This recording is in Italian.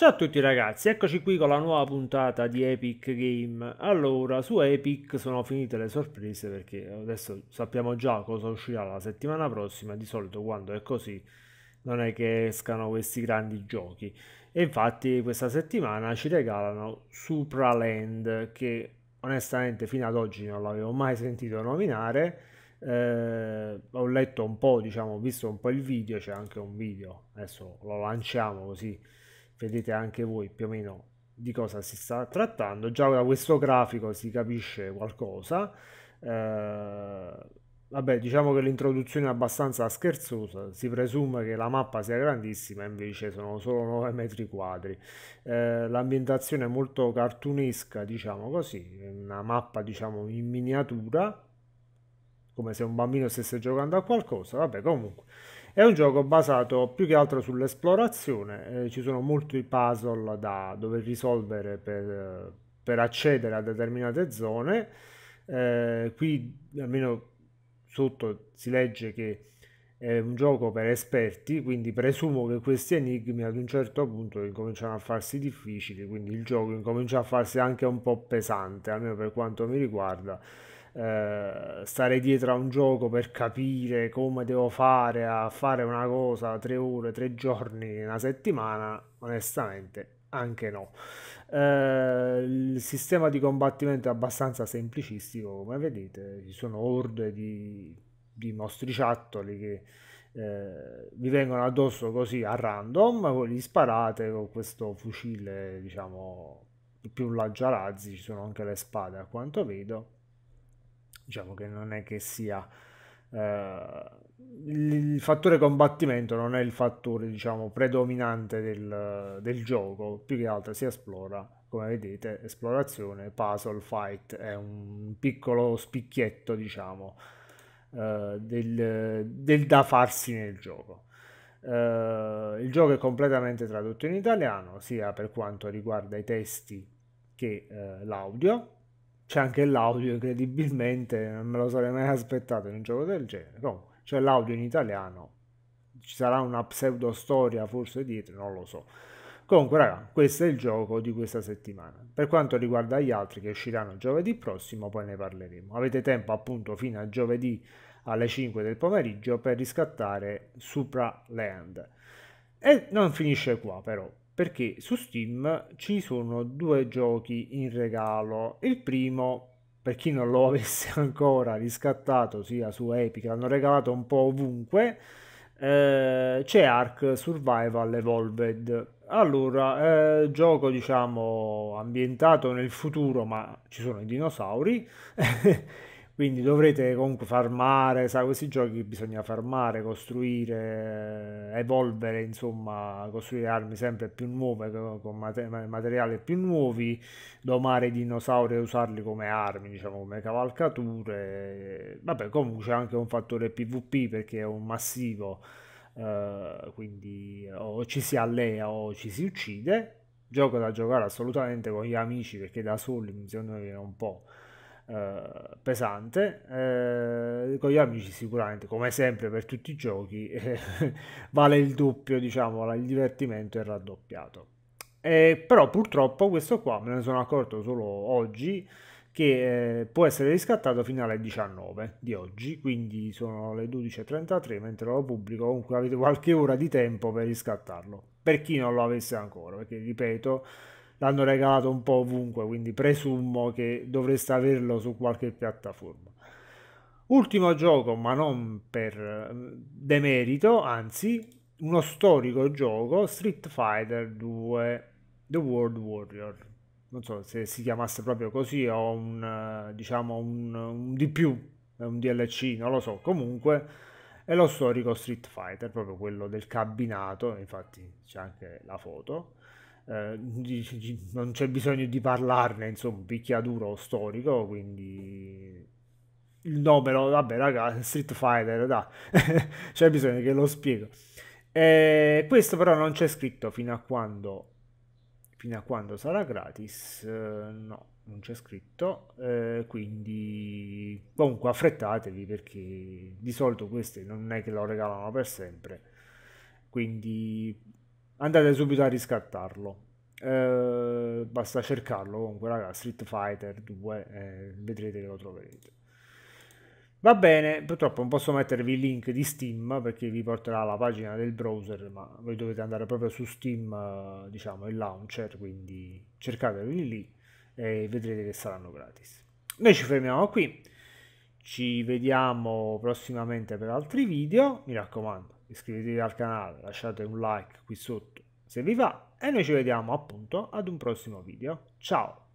Ciao a tutti ragazzi, eccoci qui con la nuova puntata di Epic Game. Allora, su Epic sono finite le sorprese perché adesso sappiamo già cosa uscirà la settimana prossima, di solito quando è così non è che escano questi grandi giochi. E infatti questa settimana ci regalano Supraland che onestamente fino ad oggi non l'avevo mai sentito nominare. Eh, ho letto un po', diciamo, ho visto un po' il video, c'è anche un video, adesso lo lanciamo così vedete anche voi più o meno di cosa si sta trattando. Già da questo grafico si capisce qualcosa. Eh, vabbè, diciamo che l'introduzione è abbastanza scherzosa, si presume che la mappa sia grandissima, invece sono solo 9 metri quadri. Eh, l'ambientazione è molto cartunesca, diciamo così, è una mappa diciamo in miniatura, come se un bambino stesse giocando a qualcosa, vabbè comunque. È un gioco basato più che altro sull'esplorazione, eh, ci sono molti puzzle da dover risolvere per, eh, per accedere a determinate zone. Eh, qui almeno sotto si legge che è un gioco per esperti, quindi presumo che questi enigmi ad un certo punto incominciano a farsi difficili, quindi il gioco incomincia a farsi anche un po' pesante, almeno per quanto mi riguarda eh, stare dietro a un gioco per capire come devo fare a fare una cosa tre ore, tre giorni, una settimana, onestamente anche no. Eh, il sistema di combattimento è abbastanza semplicistico, come vedete, ci sono orde di, di mostriciattoli che eh, vi vengono addosso così a random, voi li sparate con questo fucile, diciamo, più laggiarazzi, ci sono anche le spade a quanto vedo diciamo che non è che sia eh, il fattore combattimento non è il fattore diciamo predominante del, del, gioco più che altro si esplora come vedete esplorazione puzzle fight è un piccolo spicchietto diciamo eh, del, del, da farsi nel gioco eh, il gioco è completamente tradotto in italiano sia per quanto riguarda i testi che eh, l'audio c'è anche l'audio incredibilmente, non me lo sarei mai aspettato in un gioco del genere. Comunque, c'è l'audio in italiano, ci sarà una pseudo storia forse dietro, non lo so. Comunque, raga, questo è il gioco di questa settimana. Per quanto riguarda gli altri che usciranno giovedì prossimo, poi ne parleremo. Avete tempo appunto fino a giovedì alle 5 del pomeriggio per riscattare Supra Land. E non finisce qua però, perché su Steam ci sono due giochi in regalo. Il primo, per chi non lo avesse ancora riscattato, sia su Epic, l'hanno regalato un po' ovunque, eh, c'è Ark Survival Evolved. Allora, eh, gioco diciamo ambientato nel futuro, ma ci sono i dinosauri. Quindi dovrete comunque farmare, sai, questi giochi bisogna farmare, costruire, evolvere, insomma, costruire armi sempre più nuove, con materiali più nuovi, domare i dinosauri e usarli come armi, diciamo, come cavalcature. Vabbè, comunque c'è anche un fattore PvP perché è un massivo, eh, quindi o ci si allea o ci si uccide. Gioco da giocare assolutamente con gli amici perché da soli, secondo me, un po' Eh, pesante eh, con gli amici sicuramente come sempre per tutti i giochi vale il doppio diciamo il divertimento è raddoppiato eh, però purtroppo questo qua me ne sono accorto solo oggi che eh, può essere riscattato fino alle 19 di oggi, quindi sono le 12.33 mentre lo pubblico, comunque avete qualche ora di tempo per riscattarlo, per chi non lo avesse ancora, perché ripeto, l'hanno regalato un po' ovunque, quindi presumo che dovreste averlo su qualche piattaforma. Ultimo gioco, ma non per eh, demerito, anzi, uno storico gioco, Street Fighter 2 The World Warrior. Non so se si chiamasse proprio così o un, eh, diciamo, un, un di più, un DLC, non lo so, comunque è lo storico Street Fighter, proprio quello del cabinato, infatti c'è anche la foto eh, non c'è bisogno di parlarne, insomma, picchiaduro storico, quindi il nome, lo, vabbè raga, Street Fighter, da, c'è bisogno che lo spiego. E eh, questo però non c'è scritto fino a quando, fino a quando sarà gratis, eh, no, non c'è scritto, eh, quindi comunque affrettatevi perché di solito queste non è che lo regalano per sempre, quindi andate subito a riscattarlo. Eh, basta cercarlo comunque, raga, Street Fighter 2, eh, vedrete che lo troverete. Va bene, purtroppo non posso mettervi il link di Steam perché vi porterà alla pagina del browser, ma voi dovete andare proprio su Steam, eh, diciamo, il launcher, quindi cercateli lì e vedrete che saranno gratis. Noi ci fermiamo qui, ci vediamo prossimamente per altri video, mi raccomando iscrivetevi al canale, lasciate un like qui sotto se vi va e noi ci vediamo appunto ad un prossimo video. Ciao!